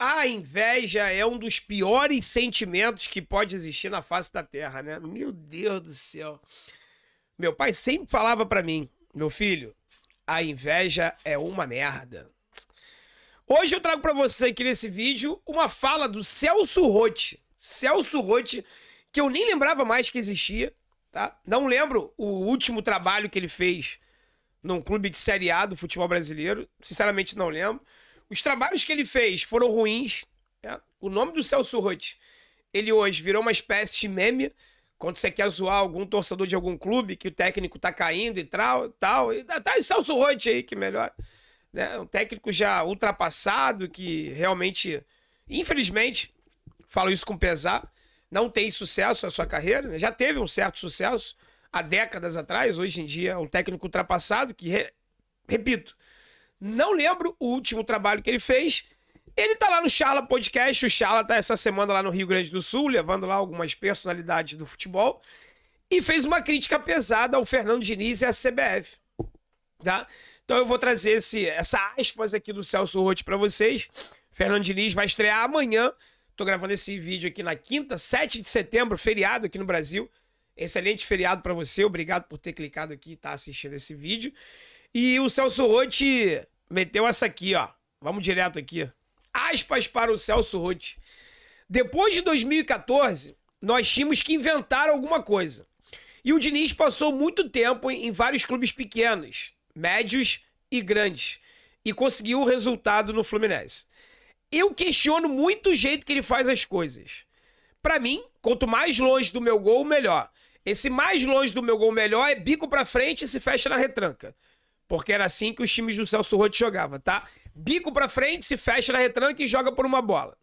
A inveja é um dos piores sentimentos que pode existir na face da Terra, né? Meu Deus do céu. Meu pai sempre falava para mim, meu filho, a inveja é uma merda. Hoje eu trago para você aqui nesse vídeo uma fala do Celso Rotti. Celso Rotti, que eu nem lembrava mais que existia, tá? Não lembro o último trabalho que ele fez num clube de Série A do futebol brasileiro, sinceramente não lembro. Os trabalhos que ele fez foram ruins. Né? O nome do Celso Roth, ele hoje virou uma espécie de meme. Quando você quer zoar algum torcedor de algum clube que o técnico tá caindo e tal, tal e tá Celso Roth aí que melhor. Né? Um técnico já ultrapassado que realmente, infelizmente, falo isso com pesar, não tem sucesso na sua carreira, né? já teve um certo sucesso há décadas atrás, hoje em dia é um técnico ultrapassado que, re... repito, não lembro o último trabalho que ele fez. Ele tá lá no Charla Podcast. O Charla tá essa semana lá no Rio Grande do Sul, levando lá algumas personalidades do futebol. E fez uma crítica pesada ao Fernando Diniz e à CBF. Tá? Então eu vou trazer esse, essa aspas aqui do Celso Rotti para vocês. Fernando Diniz vai estrear amanhã. Tô gravando esse vídeo aqui na quinta, 7 de setembro, feriado aqui no Brasil. Excelente feriado para você. Obrigado por ter clicado aqui e tá assistindo esse vídeo. E o Celso Rotti Meteu essa aqui, ó. Vamos direto aqui. Aspas para o Celso Roth. Depois de 2014, nós tínhamos que inventar alguma coisa. E o Diniz passou muito tempo em vários clubes pequenos, médios e grandes. E conseguiu o resultado no Fluminense. Eu questiono muito o jeito que ele faz as coisas. Para mim, quanto mais longe do meu gol, melhor. Esse mais longe do meu gol melhor é bico para frente e se fecha na retranca. Porque era assim que os times do Celso Roth jogavam, tá? Bico para frente, se fecha na retranca e joga por uma bola.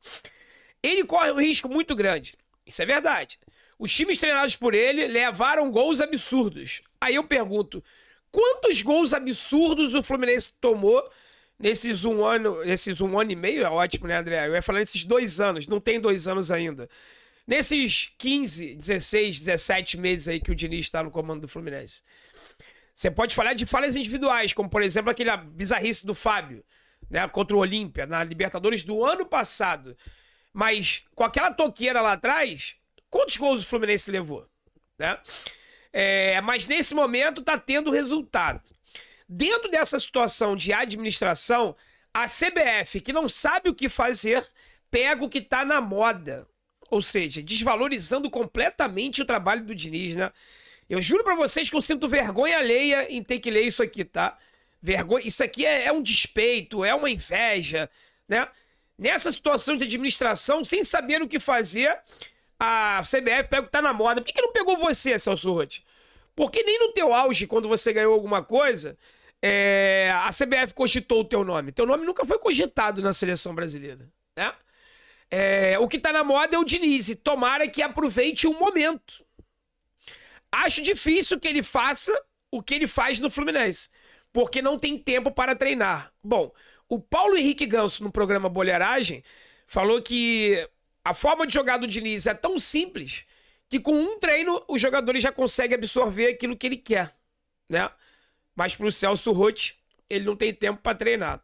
Ele corre um risco muito grande. Isso é verdade. Os times treinados por ele levaram gols absurdos. Aí eu pergunto, quantos gols absurdos o Fluminense tomou nesses um ano, nesses um ano e meio? É ótimo, né, André? Eu ia falar nesses dois anos, não tem dois anos ainda. Nesses 15, 16, 17 meses aí que o Diniz está no comando do Fluminense. Você pode falar de falhas individuais, como por exemplo aquela bizarrice do Fábio, né, contra o Olímpia, na Libertadores do ano passado. Mas com aquela toqueira lá atrás, quantos gols o Fluminense levou? Né? É, mas nesse momento está tendo resultado. Dentro dessa situação de administração, a CBF, que não sabe o que fazer, pega o que está na moda. Ou seja, desvalorizando completamente o trabalho do Diniz, né? Eu juro para vocês que eu sinto vergonha alheia em ter que ler isso aqui, tá? Vergonha. Isso aqui é, é um despeito, é uma inveja, né? Nessa situação de administração, sem saber o que fazer, a CBF pega o que tá na moda. Por que, que não pegou você, Celso Rotti? Porque nem no teu auge, quando você ganhou alguma coisa, é... a CBF cogitou o teu nome. Teu nome nunca foi cogitado na seleção brasileira, né? É... o que tá na moda é o Diniz. Tomara que aproveite o momento. Acho difícil que ele faça o que ele faz no Fluminense, porque não tem tempo para treinar. Bom, o Paulo Henrique Ganso, no programa Boleiragem, falou que a forma de jogar do Diniz é tão simples que com um treino os jogadores já conseguem absorver aquilo que ele quer, né? Mas para o Celso Roth, ele não tem tempo para treinar.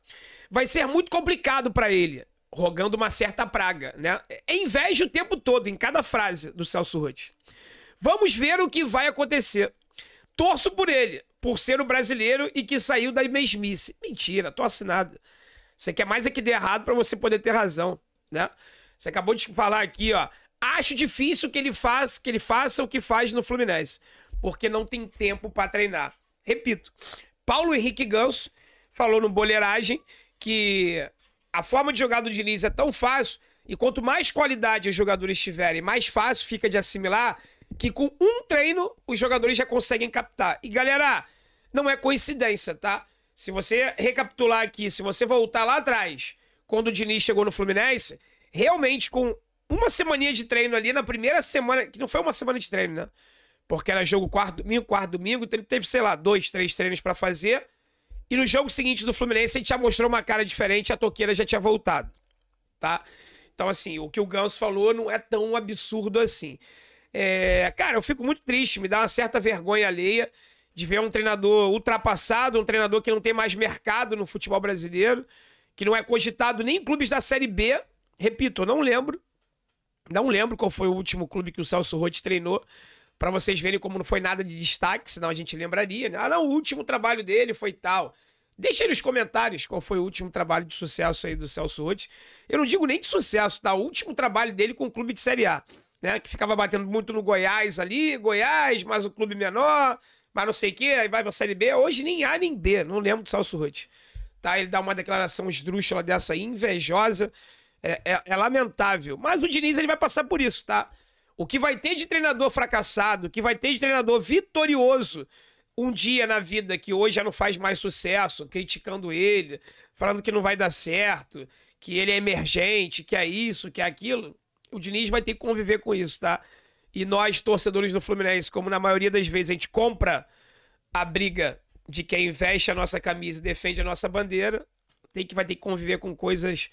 Vai ser muito complicado para ele, rogando uma certa praga, né? É inveja o tempo todo, em cada frase do Celso Roth. Vamos ver o que vai acontecer. Torço por ele, por ser o brasileiro e que saiu da mesmice. Mentira, tô nada. Você quer mais é que dê errado para você poder ter razão, né? Você acabou de falar aqui, ó. Acho difícil que ele faça, que ele faça o que faz no Fluminense, porque não tem tempo para treinar. Repito. Paulo Henrique Ganso falou no Boleiragem que a forma de jogar do Diniz é tão fácil e quanto mais qualidade os jogadores tiverem, mais fácil fica de assimilar que com um treino os jogadores já conseguem captar. E galera, não é coincidência, tá? Se você recapitular aqui, se você voltar lá atrás, quando o Diniz chegou no Fluminense, realmente com uma semana de treino ali, na primeira semana, que não foi uma semana de treino, né? Porque era jogo quarto domingo, quarto domingo, então ele teve, sei lá, dois, três treinos para fazer. E no jogo seguinte do Fluminense, ele já mostrou uma cara diferente, a toqueira já tinha voltado, tá? Então, assim, o que o Ganso falou não é tão absurdo assim. É, cara, eu fico muito triste, me dá uma certa vergonha alheia de ver um treinador ultrapassado, um treinador que não tem mais mercado no futebol brasileiro, que não é cogitado nem em clubes da Série B. Repito, eu não lembro. Não lembro qual foi o último clube que o Celso Roth treinou, para vocês verem como não foi nada de destaque, senão a gente lembraria, né? Ah, não, o último trabalho dele foi tal. Deixa aí nos comentários qual foi o último trabalho de sucesso aí do Celso Roth. Eu não digo nem de sucesso, tá? O último trabalho dele com o clube de Série A né? Que ficava batendo muito no Goiás ali, Goiás, mas o clube menor, mas não sei o quê, aí vai pra Série B. Hoje nem A nem B, não lembro do Salso Ruth. Tá? Ele dá uma declaração esdrúxula dessa aí, invejosa. É, é, é, lamentável. Mas o Diniz ele vai passar por isso, tá? O que vai ter de treinador fracassado, o que vai ter de treinador vitorioso um dia na vida que hoje já não faz mais sucesso, criticando ele, falando que não vai dar certo, que ele é emergente, que é isso, que é aquilo o Diniz vai ter que conviver com isso, tá? E nós, torcedores do Fluminense, como na maioria das vezes a gente compra a briga de quem veste a nossa camisa e defende a nossa bandeira, tem que vai ter que conviver com coisas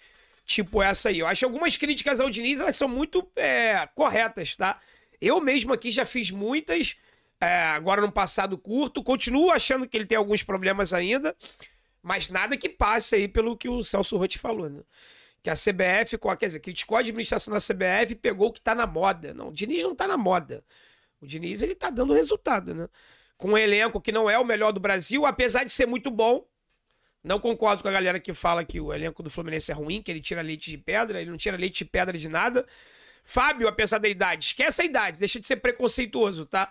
tipo essa aí. Eu acho que algumas críticas ao Diniz, elas são muito é, corretas, tá? Eu mesmo aqui já fiz muitas, é, agora no passado curto, continuo achando que ele tem alguns problemas ainda, mas nada que passe aí pelo que o Celso Rotti falou, né? que a CBF, quer dizer, criticou a administração da CBF e pegou o que está na moda. Não, o Diniz não está na moda. O Diniz, ele tá dando resultado, né? Com um elenco que não é o melhor do Brasil, apesar de ser muito bom. Não concordo com a galera que fala que o elenco do Fluminense é ruim, que ele tira leite de pedra, ele não tira leite de pedra de nada. Fábio, apesar da idade, esquece a idade, deixa de ser preconceituoso, tá?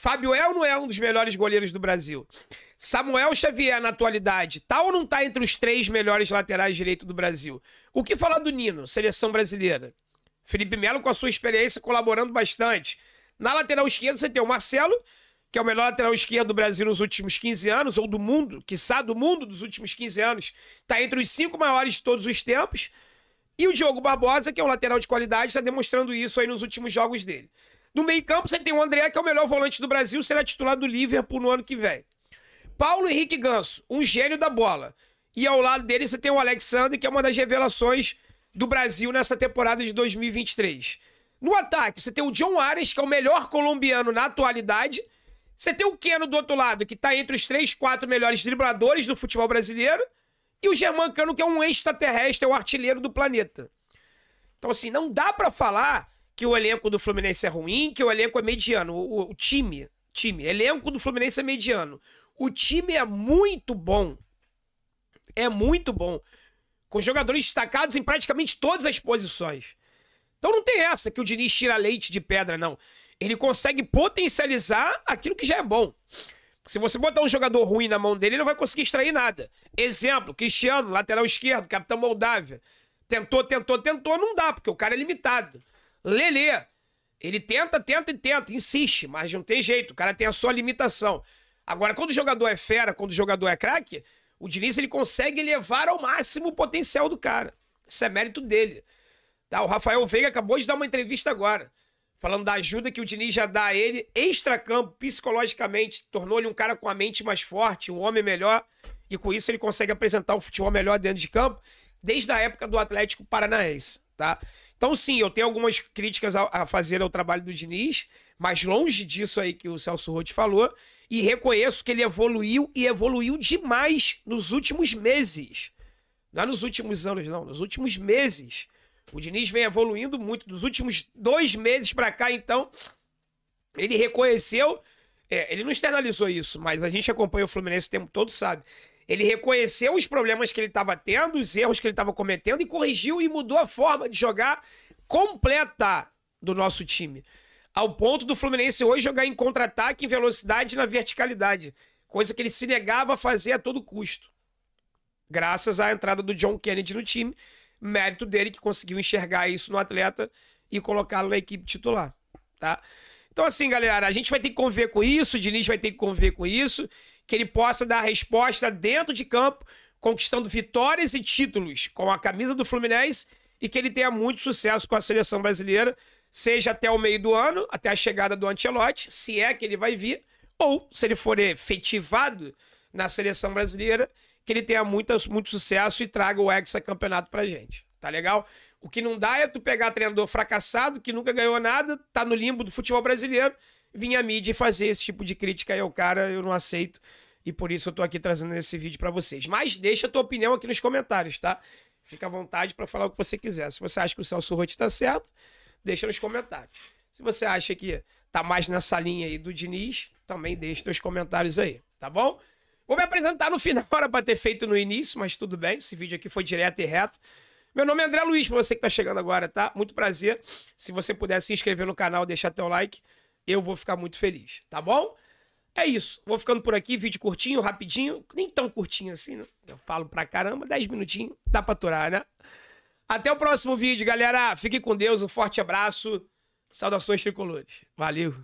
Fábio ou não é um dos melhores goleiros do Brasil. Samuel Xavier, na atualidade, tá ou não tá entre os três melhores laterais direito do Brasil? O que falar do Nino, seleção brasileira? Felipe Melo, com a sua experiência, colaborando bastante. Na lateral esquerda, você tem o Marcelo, que é o melhor lateral esquerdo do Brasil nos últimos 15 anos, ou do mundo, quiçá do mundo dos últimos 15 anos, tá entre os cinco maiores de todos os tempos. E o Diogo Barbosa, que é um lateral de qualidade, está demonstrando isso aí nos últimos jogos dele. No meio-campo, você tem o André, que é o melhor volante do Brasil, será titular do Liverpool no ano que vem. Paulo Henrique Ganso, um gênio da bola. E ao lado dele você tem o Alexandre, que é uma das revelações do Brasil nessa temporada de 2023. No ataque, você tem o John Ares, que é o melhor colombiano na atualidade. Você tem o Keno do outro lado, que está entre os três, quatro melhores dribladores do futebol brasileiro. E o Germán Cano, que é um extraterrestre, é o artilheiro do planeta. Então, assim, não dá para falar que o elenco do Fluminense é ruim, que o elenco é mediano. O, o, time, time, elenco do Fluminense é mediano. O time é muito bom. É muito bom. Com jogadores destacados em praticamente todas as posições. Então não tem essa que o Diniz tira leite de pedra, não. Ele consegue potencializar aquilo que já é bom. Se você botar um jogador ruim na mão dele, ele não vai conseguir extrair nada. Exemplo, Cristiano, lateral esquerdo, capitão Moldávia. Tentou, tentou, tentou, não dá, porque o cara é limitado. Lelê. Ele tenta, tenta e tenta, insiste, mas não tem jeito. O cara tem a sua limitação. Agora, quando o jogador é fera, quando o jogador é craque, o Diniz ele consegue elevar ao máximo o potencial do cara. Isso é mérito dele. Tá, o Rafael Veiga acabou de dar uma entrevista agora, falando da ajuda que o Diniz já dá a ele, extra campo, psicologicamente, tornou-lhe um cara com a mente mais forte, um homem melhor, e com isso ele consegue apresentar um futebol melhor dentro de campo, desde a época do Atlético Paranaense, tá? Então, sim, eu tenho algumas críticas a, a fazer ao trabalho do Diniz, mas longe disso aí que o Celso Roth falou, e reconheço que ele evoluiu e evoluiu demais nos últimos meses. Não é nos últimos anos, não, nos últimos meses. O Diniz vem evoluindo muito. Dos últimos dois meses para cá, então, ele reconheceu. É, ele não externalizou isso, mas a gente acompanha o Fluminense o tempo todo, sabe? Ele reconheceu os problemas que ele estava tendo, os erros que ele estava cometendo e corrigiu e mudou a forma de jogar completa do nosso time. Ao ponto do Fluminense hoje jogar em contra-ataque, em velocidade e na verticalidade. Coisa que ele se negava a fazer a todo custo. Graças à entrada do John Kennedy no time, mérito dele que conseguiu enxergar isso no atleta e colocá-lo na equipe titular, tá? Então assim, galera, a gente vai ter que conviver com isso, o Diniz vai ter que conviver com isso que ele possa dar resposta dentro de campo, conquistando vitórias e títulos com a camisa do Fluminense e que ele tenha muito sucesso com a seleção brasileira, seja até o meio do ano, até a chegada do Ancelotti, se é que ele vai vir, ou se ele for efetivado na seleção brasileira, que ele tenha muito, muito sucesso e traga o hexacampeonato pra gente. Tá legal? O que não dá é tu pegar treinador fracassado que nunca ganhou nada, tá no limbo do futebol brasileiro vir à mídia e fazer esse tipo de crítica aí ao cara, eu não aceito. E por isso eu tô aqui trazendo esse vídeo para vocês. Mas deixa a tua opinião aqui nos comentários, tá? Fica à vontade para falar o que você quiser. Se você acha que o Celso Rotti tá certo, deixa nos comentários. Se você acha que tá mais nessa linha aí do Diniz, também deixa seus comentários aí, tá bom? Vou me apresentar no final, era para ter feito no início, mas tudo bem, esse vídeo aqui foi direto e reto. Meu nome é André Luiz, para você que tá chegando agora, tá? Muito prazer. Se você puder se inscrever no canal, deixar teu like, eu vou ficar muito feliz, tá bom? É isso. Vou ficando por aqui, vídeo curtinho, rapidinho, nem tão curtinho assim, né? Eu falo pra caramba, 10 minutinhos, dá pra aturar, né? Até o próximo vídeo, galera. Fique com Deus, um forte abraço. Saudações tricolores. Valeu.